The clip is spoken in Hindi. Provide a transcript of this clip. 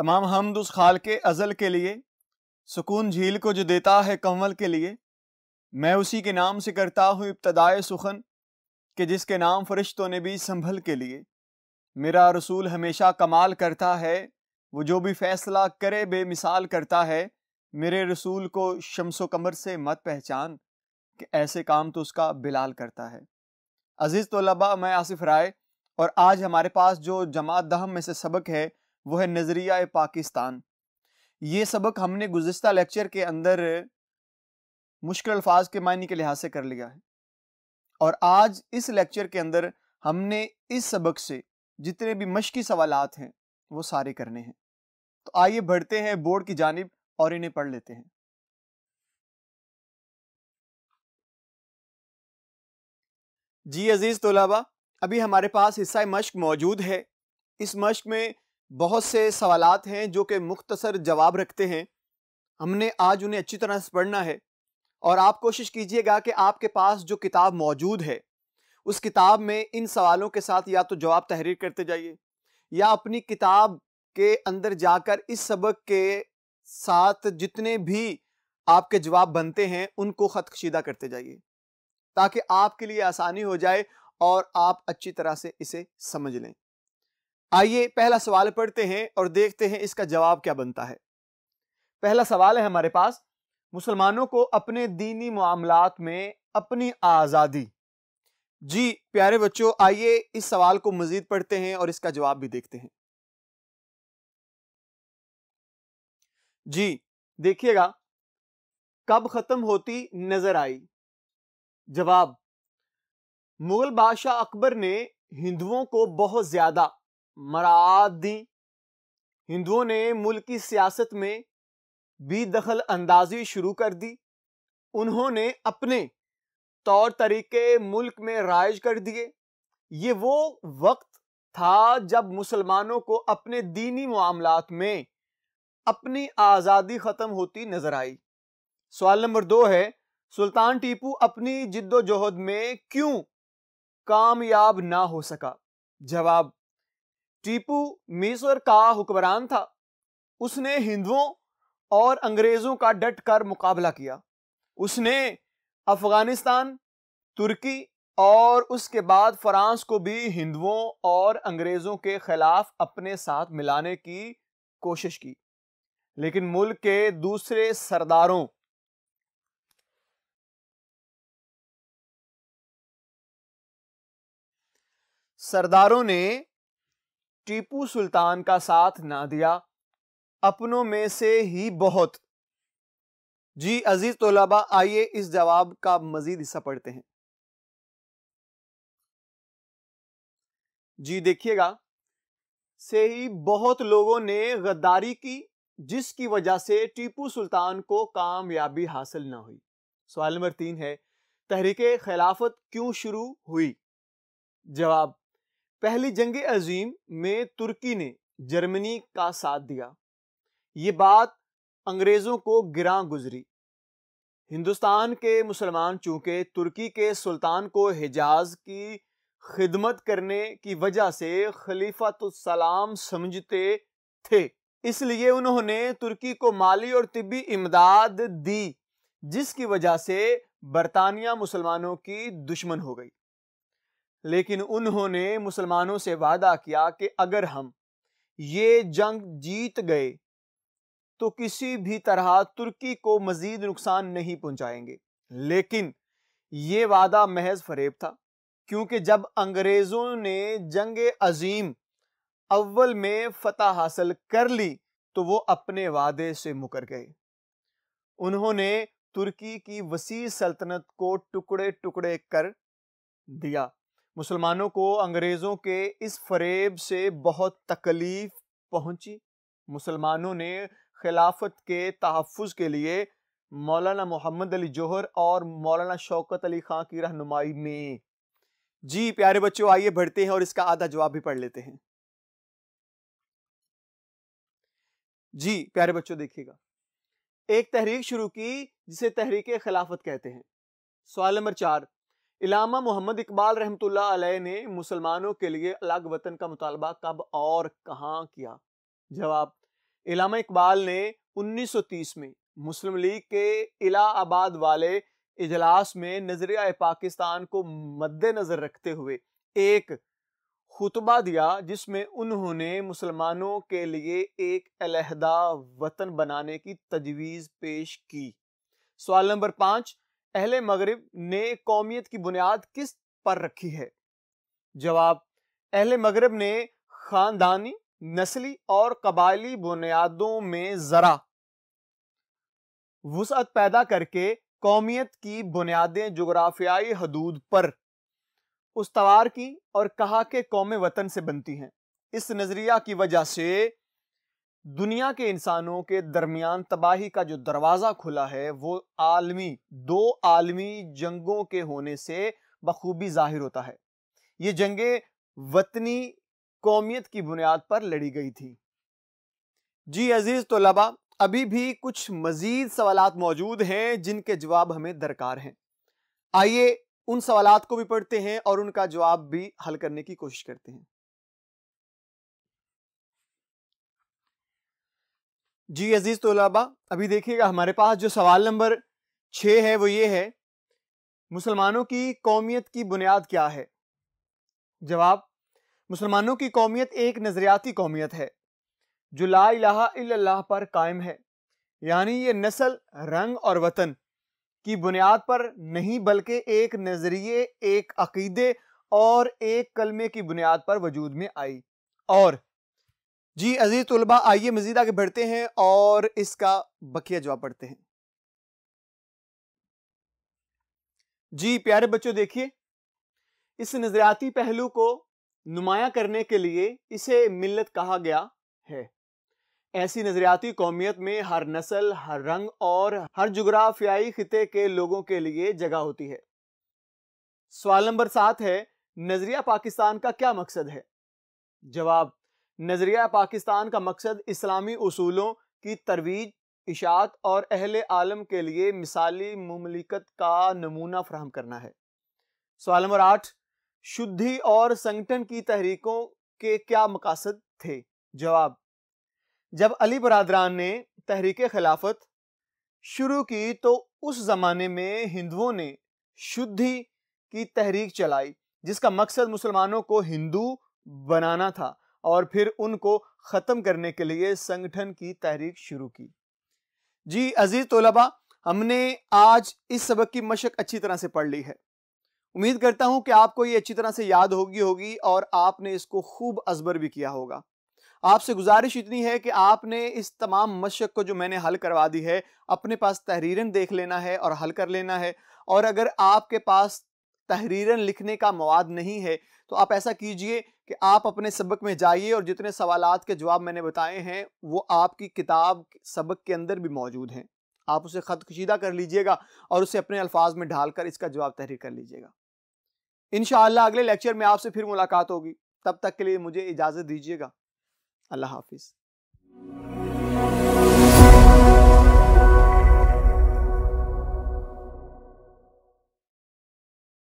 तमाम हमद उस खाल के अज़ल के लिए सुकून झील को जो देता है कंवल के लिए मैं उसी के नाम से करता हूँ इब्तदाए सुखन के जिसके नाम फरिश्तों ने भी संभल के लिए मेरा रसूल हमेशा कमाल करता है वो जो भी फैसला करे बेमिसाल करता है मेरे रसूल को शमसो कमर से मत पहचान कि ऐसे काम तो उसका बिलाल करता है अज़ीज़ तलबा मैं आसिफ राय और आज हमारे पास जो जमात दहम में से सबक है वो है नज़रिया पाकिस्तान ये सबक हमने गुज्त लेक्चर के अंदर मुश्किल अल्फाज के मायने के लिहाज से कर लिया है और आज इस लेक्चर के अंदर हमने इस सबक से जितने भी मशकी सवाल हैं वो सारे करने हैं तो आइए बढ़ते हैं बोर्ड की जानब और इन्हें पढ़ लेते हैं जी अजीज़ तोलाबा अभी हमारे पास हिस्सा मश्क मौजूद है इस मश्क में बहुत से सवाल हैं जो कि मुख्तसर जवाब रखते हैं हमने आज उन्हें अच्छी तरह से पढ़ना है और आप कोशिश कीजिएगा कि आपके पास जो किताब मौजूद है उस किताब में इन सवालों के साथ या तो जवाब तहरीर करते जाइए या अपनी किताब के अंदर जाकर इस सबक के साथ जितने भी आपके जवाब बनते हैं उनको खतकशीदा करते जाइए ताकि आपके लिए आसानी हो जाए और आप अच्छी तरह से इसे समझ लें आइए पहला सवाल पढ़ते हैं और देखते हैं इसका जवाब क्या बनता है पहला सवाल है हमारे पास मुसलमानों को अपने दीनी मामलात में अपनी आज़ादी जी प्यारे बच्चों आइए इस सवाल को मजीद पढ़ते हैं और इसका जवाब भी देखते हैं जी देखिएगा कब खत्म होती नजर आई जवाब मुगल बादशाह अकबर ने हिंदुओं को बहुत ज्यादा मराद दी हिंदुओं ने मुल्क की सियासत में भी दखल अंदाजी शुरू कर दी उन्होंने अपने तौर तरीके मुल्क में राइज कर दिए ये वो वक्त था जब मुसलमानों को अपने दीनी मामलात में अपनी आज़ादी ख़त्म होती नज़र आई सवाल नंबर दो है सुल्तान टीपू अपनी जिद्दोजहद में क्यों कामयाब ना हो सका जवाब टीपू मिस्र का हुक्मरान था उसने हिंदुओं और अंग्रेज़ों का डट कर मुकाबला किया उसने अफगानिस्तान तुर्की और उसके बाद फ्रांस को भी हिंदुओं और अंग्रेज़ों के खिलाफ अपने साथ मिलाने की कोशिश की लेकिन मुल्क के दूसरे सरदारों सरदारों ने टीपू सुल्तान का साथ ना दिया अपनों में से ही बहुत जी अजीज तोलाबा आइए इस जवाब का मजीद हिस्सा पढ़ते हैं जी देखिएगा से ही बहुत लोगों ने गद्दारी की जिसकी वजह से टीपू सुल्तान को कामयाबी हासिल ना हुई सवाल नंबर तीन है तहरीक खिलाफत क्यों शुरू हुई जवाब पहली जंग अजीम में तुर्की ने जर्मनी का साथ दिया ये बात अंग्रेज़ों को गिरा गुजरी हिंदुस्तान के मुसलमान चूंकि तुर्की के सुल्तान को हिजाज की खिदमत करने की वजह से सलाम समझते थे इसलिए उन्होंने तुर्की को माली और तिबी इमदाद दी जिसकी वजह से बरतानिया मुसलमानों की दुश्मन हो गई लेकिन उन्होंने मुसलमानों से वादा किया कि अगर हम ये जंग जीत गए तो किसी भी तरह तुर्की को मज़ीद नुकसान नहीं पहुंचाएंगे लेकिन ये वादा महज फरेब था क्योंकि जब अंग्रेज़ों ने जंग अजीम अव्वल में फतह हासिल कर ली तो वो अपने वादे से मुकर गए उन्होंने तुर्की की वसी सल्तनत को टुकड़े टुकड़े कर दिया मुसलमानों को अंग्रेज़ों के इस फरेब से बहुत तकलीफ पहुंची मुसलमानों ने खिलाफत के तहफ़ के लिए मौलाना मोहम्मद अली जौहर और मौलाना शौकत अली खां की रहनुमाई में जी प्यारे बच्चों आइए बढ़ते हैं और इसका आधा जवाब भी पढ़ लेते हैं जी प्यारे बच्चों देखिएगा एक तहरीक शुरू की जिसे तहरीक खिलाफत कहते हैं सवाल नंबर चार इलामा मोहम्मद इकबाल रहमतुल्लाह ने मुसलमानों के लिए अलग वतन का मुतालबा कब और कहाँ किया जवाब इलामा इकबाल ने 1930 में मुस्लिम लीग के इलाहाबाद वाले इजलास में नजरिया पाकिस्तान को मद्देनज़र रखते हुए एक खुतबा दिया जिसमें उन्होंने मुसलमानों के लिए एक अलहदा वतन बनाने की तजवीज़ पेश की सवाल नंबर पाँच अहले मगरब ने कौमियत की बुनियाद किस पर रखी है जवाब अहले मगरब ने खानदानी नस्ली और कबायली बुनियादों में ज़रा वसअत पैदा करके कौमियत की बुनियादें जोग्राफियाई हदूद पर उस्तवार की और कहा के कौम वतन से बनती हैं इस नज़रिया की वजह से दुनिया के इंसानों के दरमियान तबाही का जो दरवाज़ा खुला है वो आलमी दो आलमी जंगों के होने से बखूबी जाहिर होता है ये जंगें वतनी कौमियत की बुनियाद पर लड़ी गई थी जी अजीज़ तोलबा अभी भी कुछ मज़ीद सवाल मौजूद हैं जिनके जवाब हमें दरकार हैं आइए उन सवाल को भी पढ़ते हैं और उनका जवाब भी हल करने की कोशिश करते हैं जी अजीज़ तोलाबा अभी देखिएगा हमारे पास जो सवाल नंबर छः है वो ये है मुसलमानों की कौमियत की बुनियाद क्या है जवाब मुसलमानों की कौमियत एक नज़रियाती कौमियत है जो ला इलाहा पर कायम है यानी ये नस्ल रंग और वतन की बुनियाद पर नहीं बल्कि एक नज़रिए एक अकीदे और एक कलमे की बुनियाद पर वजूद में आई और जी अजीज तलबा आइए मजीद आगे बढ़ते हैं और इसका बकिया जवाब पढ़ते हैं जी प्यारे बच्चों देखिए इस नजरियाती पहलू को नुमाया करने के लिए इसे मिलत कहा गया है ऐसी नजरियाती कौमियत में हर नस्ल हर रंग और हर जुग्राफियाई खिते के लोगों के लिए जगह होती है सवाल नंबर सात है नजरिया पाकिस्तान का क्या मकसद है जवाब नज़रिया पाकिस्तान का मकसद इस्लामी असूलों की तरवीज इशात और अहल आलम के लिए मिसाली ममलिकत का नमूना फ्राहम करना है सवाल नंबर आठ शुद्धि और संगठन की तहरीकों के क्या मकासद थे जवाब जब अली बरदरान ने तहरीक खिलाफत शुरू की तो उस ज़माने में हिंदुओं ने शुद्धि की तहरीक चलाई जिसका मकसद मुसलमानों को हिंदू बनाना था और फिर उनको ख़त्म करने के लिए संगठन की तहरीक शुरू की जी अजीज़ तोलबा हमने आज इस सबक की मशक अच्छी तरह से पढ़ ली है उम्मीद करता हूं कि आपको ये अच्छी तरह से याद होगी होगी और आपने इसको खूब अजबर भी किया होगा आपसे गुजारिश इतनी है कि आपने इस तमाम मशक को जो मैंने हल करवा दी है अपने पास तहरीरन देख लेना है और हल कर लेना है और अगर आपके पास तहरीरन लिखने का मवाद नहीं है तो आप ऐसा कीजिए कि आप अपने सबक में जाइए और जितने सवालात के जवाब मैंने बताए हैं वो आपकी किताब सबक के अंदर भी मौजूद हैं आप उसे ख़त कशीदा कर लीजिएगा और उसे अपने अल्फाज में ढालकर इसका जवाब तहरीर कर लीजिएगा इन अगले लेक्चर में आपसे फिर मुलाकात होगी तब तक के लिए मुझे इजाज़त दीजिएगा अल्लाह हाफिज़